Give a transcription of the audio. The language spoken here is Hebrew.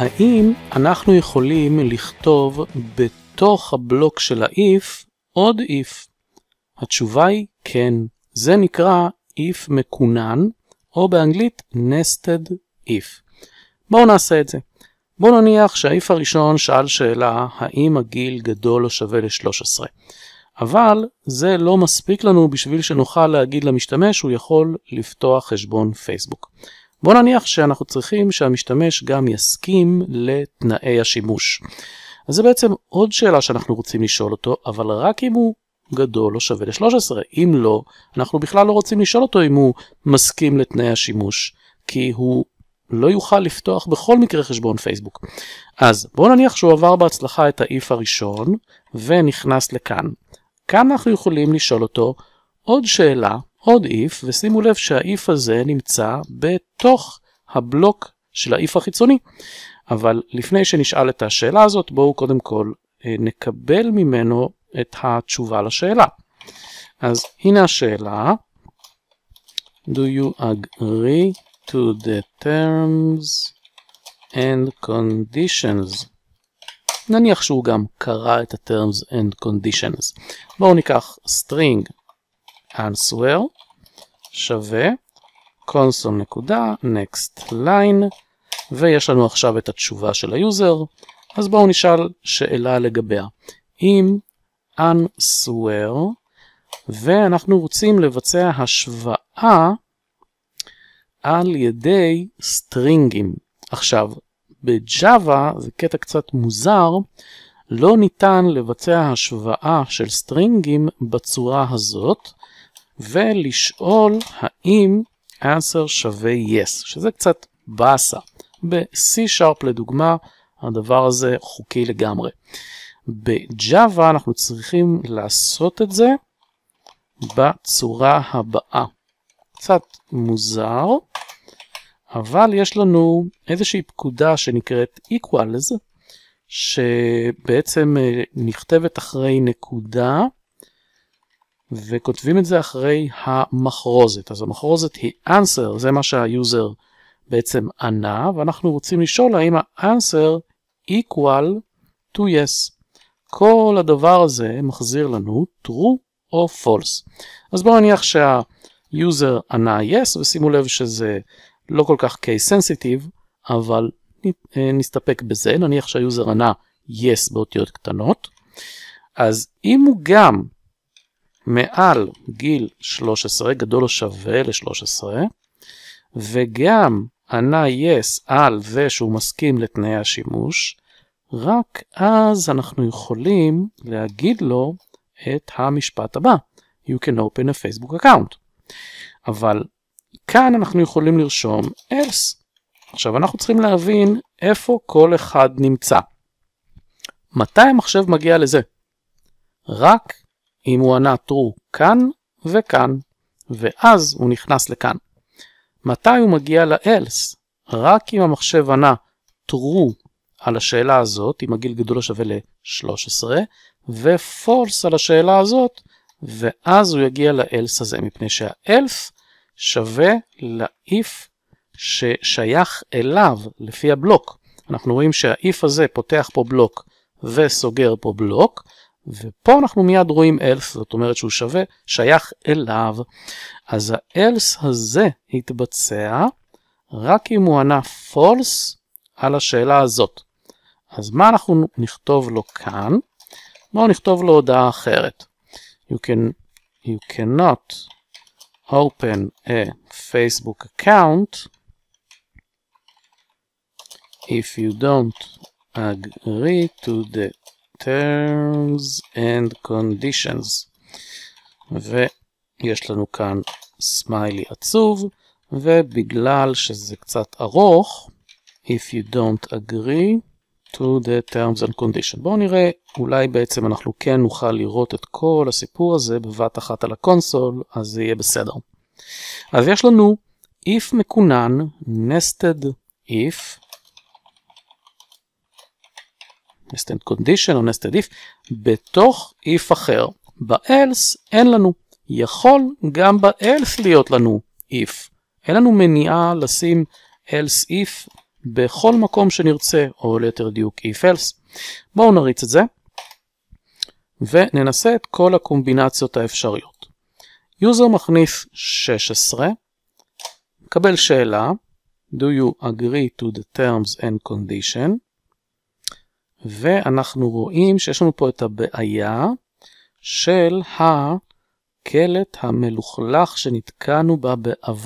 האם אנחנו יכולים לכתוב בתוך הבלוק של ה-if עוד if? התשובה היא כן. זה נקרא if מקונן, או באנגלית nested if. בואו נעשה את זה. בואו נניח שהאיף הראשון שאל שאלה האם הגיל גדול או שווה ל-13. אבל זה לא מספיק לנו בשביל שנוכל להגיד למשתמש שהוא יכול לפתוח חשבון פייסבוק. בואו נניח שאנחנו צריכים שהמשתמש גם יסכים לתנאי השימוש. אז זה בעצם עוד שאלה שאנחנו רוצים לשאול אותו, אבל רק אם הוא גדול או שווה ל-13. אם לא, אנחנו בכלל לא רוצים לשאול אותו אם הוא מסכים לתנאי השימוש, כי הוא לא יוכל לפתוח בכל מקרה חשבון פייסבוק. אז בואו נניח שהוא עבר בהצלחה את האיף הראשון ונכנס לכאן. כאן אנחנו יכולים לשאול אותו עוד שאלה עוד if, ושימו לב שה הזה נמצא בתוך הבלוק של האיף החיצוני. אבל לפני שנשאל את השאלה הזאת, בואו קודם כל אה, נקבל ממנו את התשובה לשאלה. אז הנה השאלה, Do you agree to the terms and conditions? נניח שהוא גם קרא את ה-terms and conditions. בואו ניקח string answer שווה console נקודה next line ויש לנו עכשיו את התשובה של היוזר אז בואו נשאל שאלה לגביה אם answer ואנחנו רוצים לבצע השוואה על ידי סטרינגים. עכשיו, בג'אווה זה קטע קצת מוזר, לא ניתן לבצע השוואה של סטרינגים בצורה הזאת, ולשאול האם answer שווה yes, שזה קצת באסה. ב-C-Sharp לדוגמה, הדבר הזה חוקי לגמרי. בג'אווה אנחנו צריכים לעשות את זה בצורה הבאה. קצת מוזר, אבל יש לנו איזושהי פקודה שנקראת equals, שבעצם אה, נכתבת אחרי נקודה וכותבים את זה אחרי המחרוזת. אז המחרוזת היא answer, זה מה שהיוזר בעצם ענה, ואנחנו רוצים לשאול האם ה-answer equal to yes. כל הדבר הזה מחזיר לנו true או false. אז בואו נניח שהיוזר ענה yes, ושימו לב שזה לא כל כך case sensitive, אבל אה, נסתפק בזה, נניח שהיוזר ענה yes באותיות קטנות, אז אם הוא גם מעל גיל 13, גדול או שווה ל-13, וגם ענה yes על זה שהוא מסכים לתנאי השימוש, רק אז אנחנו יכולים להגיד לו את המשפט הבא, you can open a Facebook account. אבל כאן אנחנו יכולים לרשום else. עכשיו אנחנו צריכים להבין איפה כל אחד נמצא. מתי המחשב מגיע לזה? רק אם הוא ענה true כאן וכאן, ואז הוא נכנס לכאן. מתי הוא מגיע ל-else? רק אם המחשב ענה true על השאלה הזאת, אם הגיל גדול שווה ל-13, ו-false על השאלה הזאת, ואז הוא יגיע ל-else הזה, מפני שה-else שווה ל-if ששייך אליו לפי הבלוק. אנחנו רואים שהאיף הזה פותח פה בלוק וסוגר פה בלוק, ופה אנחנו מיד רואים אלס, זאת אומרת שהוא שווה, שייך אליו. אז האלס הזה התבצע רק אם הוא ענה פולס על השאלה הזאת. אז מה אנחנו נכתוב לו כאן? בואו נכתוב לו הודעה אחרת. You, can, you cannot open a Facebook account if you don't agree to the terms and conditions. ויש לנו כאן סמיילי עצוב, ובגלל שזה קצת ארוך, if you don't agree to the terms and conditions. בואו נראה, אולי בעצם אנחנו כן נוכל לראות את כל הסיפור הזה בבת אחת על הקונסול, אז זה יהיה בסדר. אז יש לנו if מקונן, nested if, nested condition או nested if, בתוך if אחר. ב-else אין לנו. יכול גם ב-else להיות לנו if. אין לנו מניעה לשים else if בכל מקום שנרצה, או ליתר דיוק if else. בואו נריץ את זה, וננסה את כל הקומבינציות האפשריות. יוזר מכניס 16, מקבל שאלה, do you agree to the terms and condition? ואנחנו רואים שיש לנו פה את הבעיה של הקלט המלוכלך שנתקענו בה בעבר.